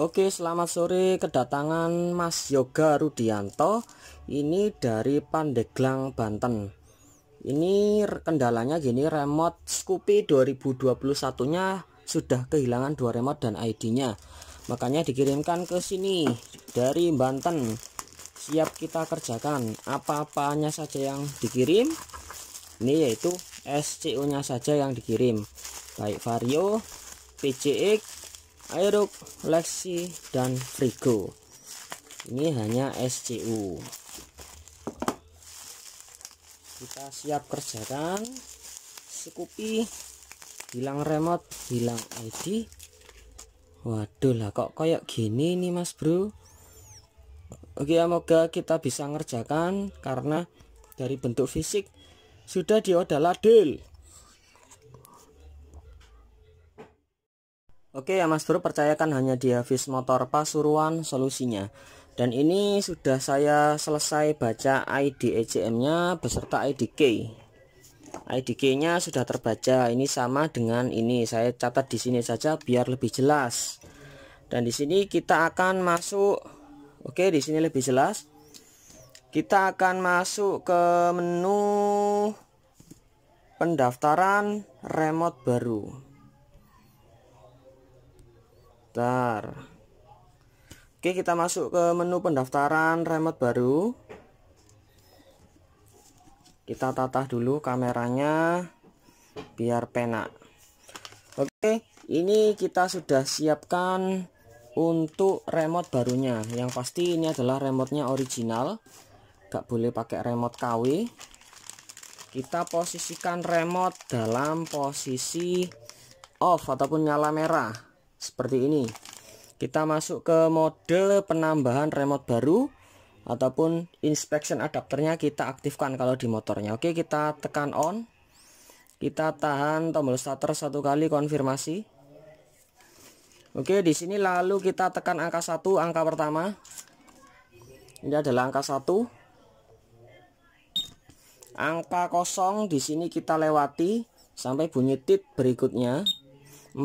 Oke, selamat sore kedatangan Mas Yoga Rudianto. Ini dari Pandeglang, Banten. Ini kendalanya gini remote Scoopy 2021-nya sudah kehilangan dua remote dan ID-nya. Makanya dikirimkan ke sini dari Banten. Siap kita kerjakan apa-apanya saja yang dikirim. Ini yaitu SCU-nya saja yang dikirim. Baik Vario, PCX, Aerox, Lexi, dan Frigo. Ini hanya SCU. Kita siap kerjakan. Scoopy hilang remote, hilang ID. Waduh lah kok kayak gini nih Mas Bro. Oke, semoga kita bisa ngerjakan karena dari bentuk fisik sudah deal. Oke ya Mas Bro, percayakan hanya di Hafiz Motor Pasuruan solusinya. Dan ini sudah saya selesai baca ID ECM-nya beserta IDK. IDK-nya sudah terbaca. Ini sama dengan ini. Saya catat di sini saja biar lebih jelas. Dan di sini kita akan masuk Oke, di sini lebih jelas. Kita akan masuk ke menu pendaftaran remote baru daftar Oke kita masuk ke menu pendaftaran remote baru kita tatah dulu kameranya biar penak Oke ini kita sudah siapkan untuk remote barunya yang pasti ini adalah remotenya original gak boleh pakai remote KW kita posisikan remote dalam posisi off ataupun nyala merah seperti ini kita masuk ke mode penambahan remote baru ataupun inspection adapternya kita aktifkan kalau di motornya oke kita tekan on kita tahan tombol starter satu kali konfirmasi oke di sini lalu kita tekan angka satu angka pertama ini adalah angka satu angka kosong di sini kita lewati sampai bunyi tit berikutnya 4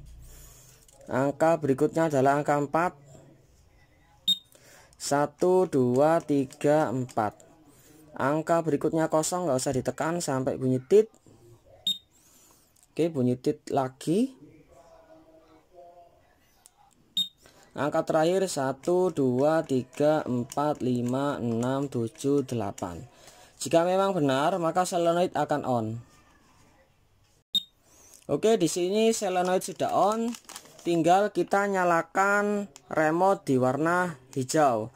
Angka berikutnya adalah angka 4 1, 2, 3, 4 Angka berikutnya kosong nggak usah ditekan sampai bunyi tit Oke bunyi tit lagi Angka terakhir 1, 2, 3, 4, 5, 6, 7, 8 Jika memang benar maka solenoid akan on Oke di sini solenoid sudah on tinggal kita nyalakan remote di warna hijau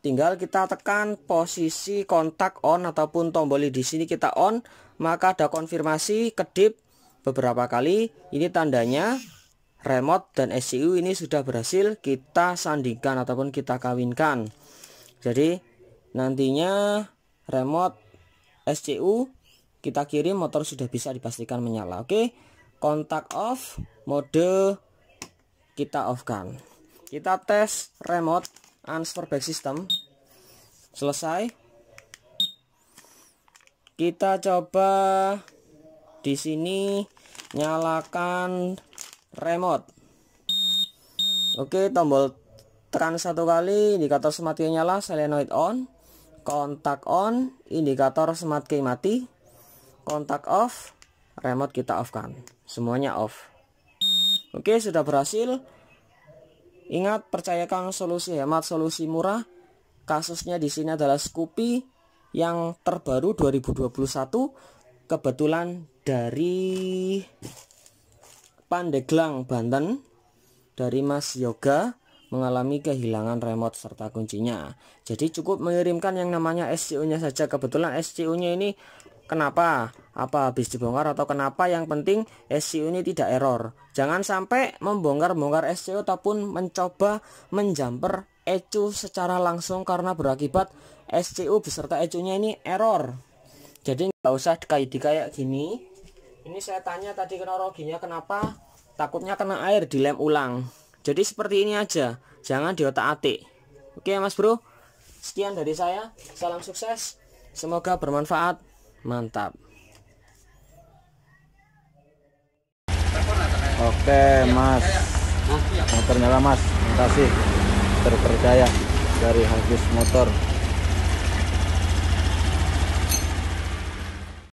tinggal kita tekan posisi kontak on ataupun tombol di sini kita on maka ada konfirmasi kedip beberapa kali ini tandanya remote dan SCU ini sudah berhasil kita sandingkan ataupun kita kawinkan jadi nantinya remote SCU kita kirim motor sudah bisa dipastikan menyala oke kontak off mode kita off kan kita tes remote transfer back system selesai kita coba di sini nyalakan remote oke tombol trans satu kali indikator smart key nyala solenoid on kontak on indikator smart key mati kontak off remote kita off kan semuanya off Oke, sudah berhasil. Ingat, percayakan solusi hemat, solusi murah. Kasusnya di sini adalah Scoopy yang terbaru 2021 kebetulan dari Pandeglang, Banten dari Mas Yoga mengalami kehilangan remote serta kuncinya. Jadi cukup mengirimkan yang namanya SCU-nya saja. Kebetulan SCU-nya ini kenapa? apa habis dibongkar atau kenapa yang penting SEO ini tidak error jangan sampai membongkar-bongkar SEO ataupun mencoba menjamper ECU secara langsung karena berakibat SCU beserta ECU nya ini error jadi nggak usah dikait di kayak gini ini saya tanya tadi roginya kenapa takutnya kena air dilem ulang jadi seperti ini aja jangan di otak atik oke mas bro sekian dari saya salam sukses semoga bermanfaat mantap Oke mas Motornya lah mas Terima kasih Terpercaya dari Hafiz Motor